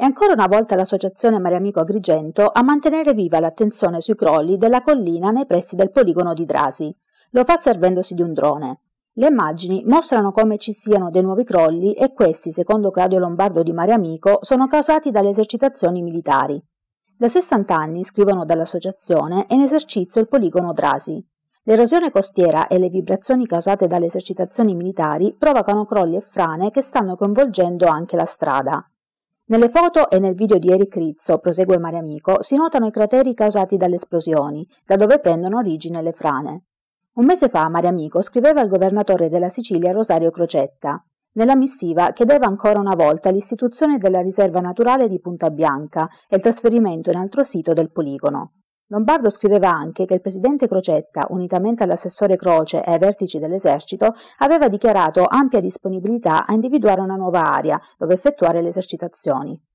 È ancora una volta l'associazione Mariamico Agrigento a mantenere viva l'attenzione sui crolli della collina nei pressi del poligono di Drasi. Lo fa servendosi di un drone. Le immagini mostrano come ci siano dei nuovi crolli e questi, secondo Claudio Lombardo di Mariamico, sono causati dalle esercitazioni militari. Da 60 anni, scrivono dall'associazione, è in esercizio il poligono Drasi. L'erosione costiera e le vibrazioni causate dalle esercitazioni militari provocano crolli e frane che stanno coinvolgendo anche la strada. Nelle foto e nel video di Eric Rizzo, prosegue Amico, si notano i crateri causati dalle esplosioni, da dove prendono origine le frane. Un mese fa Amico scriveva al governatore della Sicilia Rosario Crocetta. Nella missiva chiedeva ancora una volta l'istituzione della riserva naturale di Punta Bianca e il trasferimento in altro sito del poligono. Lombardo scriveva anche che il presidente Crocetta, unitamente all'assessore Croce e ai vertici dell'esercito, aveva dichiarato ampia disponibilità a individuare una nuova area dove effettuare le esercitazioni.